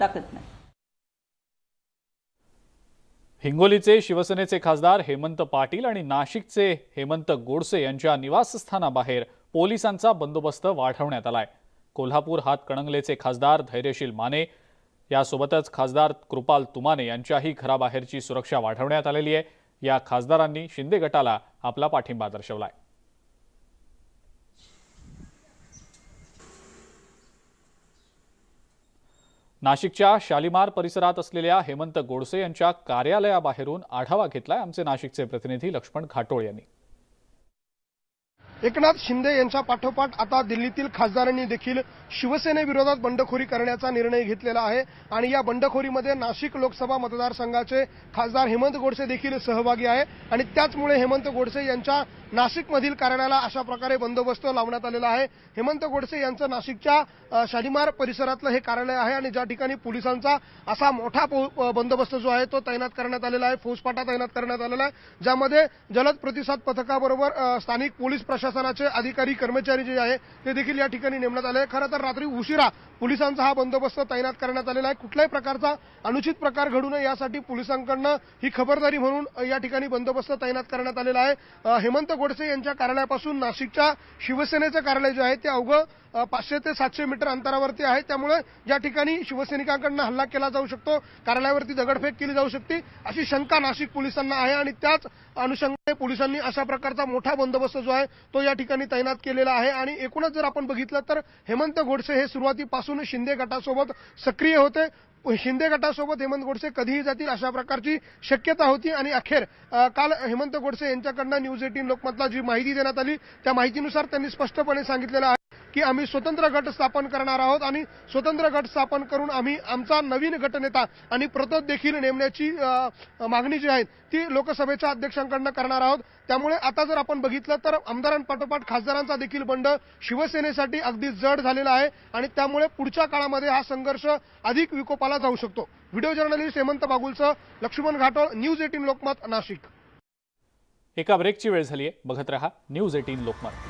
ताकद नाही हिंगोलीचे शिवसेनेचे खासदार हेमंत पाटील आणि नाशिकचे हेमंत गोडसे यांच्या निवासस्थानाबाहेर पोलिसांचा बंदोबस्त वाढवण्यात आलाय कोल्हापूर कणंगलेचे खासदार धैर्यशील माने यासोबतच खासदार कृपाल तुमाने यांच्याही घराबाहेरची सुरक्षा वाढवण्यात आलेली आहे या खासदारांनी शिंदे गटाला आपला पाठिंबा दर्शवलाय नाशिकच्या शालिमार परिसरात असलेल्या हेमंत गोडसे यांच्या कार्यालयाबाहेरून आढावा घेतलाय आमचे नाशिकचे प्रतिनिधी लक्ष्मण घाटोळ यांनी एकनाथ शिंदे यांच्या पाठोपाठ आता दिल्लीतील खासदारांनी देखील शिवसेनेविरोधात बंडखोरी करण्याचा निर्णय घेतलेला आहे आणि या बंडखोरीमध्ये नाशिक लोकसभा मतदारसंघाचे खासदार हेमंत गोडसे देखील सहभागी आहे आणि त्याचमुळे हेमंत गोडसे यांच्या नाशिकमधील कार्यालयाला अशा प्रकारे बंदोबस्त लावण्यात आलेला आहे हेमंत गोडसे यांचं नाशिकच्या शालिमार परिसरातलं हे कार्यालय आहे आणि ज्या ठिकाणी पोलिसांचा असा मोठा बंदोबस्त जो आहे तो तैनात करण्यात आलेला आहे फौजफाटा तैनात करण्यात आलेला आहे ज्यामध्ये जलद प्रतिसाद पथकाबरोबर स्थानिक पोलीस प्रशासन प्रशासनाचे अधिकारी कर्मचारी जे आहे ते देखील या ठिकाणी नेमण्यात आले खरं तर रात्री उशिरा पोलिसांचा हा बंदोबस्त तैनात करण्यात आलेला आहे कुठल्याही प्रकारचा अनुचित प्रकार घडू नये यासाठी पोलिसांकडनं ही खबरदारी म्हणून या ठिकाणी बंदोबस्त तैनात करण्यात आलेला आहे हेमंत गोडसे यांच्या कार्यालयापासून नाशिकच्या शिवसेनेचं कार्यालय जे आहे ते अवघं पाचशे ते सातशे मीटर अंतरावरती आहे त्यामुळे या ठिकाणी शिवसैनिकांकडनं हल्ला केला जाऊ शकतो कार्यालयावरती दगडफेक केली जाऊ शकते अशी शंका नाशिक पोलिसांना आहे आणि त्याच अनुषंगाने पोलिसांनी अशा प्रकारचा मोठा बंदोबस्त जो आहे तो या ठिकाणी तैनात केलेला आहे आणि एकूणच जर आपण बघितलं तर हेमंत गोडसे हे सुरुवातीपासून शिंदे गटासोबत सक्रिय होते शिंदे गटासोबत हेमंत गोडसे कधीही जातील अशा प्रकारची शक्यता होती आणि अखेर काल हेमंत गोडसे यांच्याकडनं न्यूज एटीन लोकमतला जी माहिती देण्यात आली त्या माहितीनुसार त्यांनी स्पष्टपणे सांगितलेलं आहे की आम्ही स्वतंत्र गट स्थापन करणार आहोत आणि स्वतंत्र गट स्थापन करून आम्ही आमचा नवीन गटनेता आणि प्रतोद देखील नेमण्याची मागणी जी आहे ती लोकसभेच्या अध्यक्षांकडनं करणार आहोत त्यामुळे आता जर आपण बघितलं तर आमदारांपाठोपाठ खासदारांचा देखील बंड शिवसेनेसाठी अगदी जड झालेला आहे आणि त्यामुळे पुढच्या काळामध्ये हा संघर्ष अधिक विकोपाला जाऊ शकतो व्हिडिओ जर्नलिस्ट हेमंत बागुलचं लक्ष्मण घाटोळ न्यूज एटीन लोकमत नाशिक एका ब्रेकची वेळ झाली आहे बघत रहा न्यूज एटीन लोकमत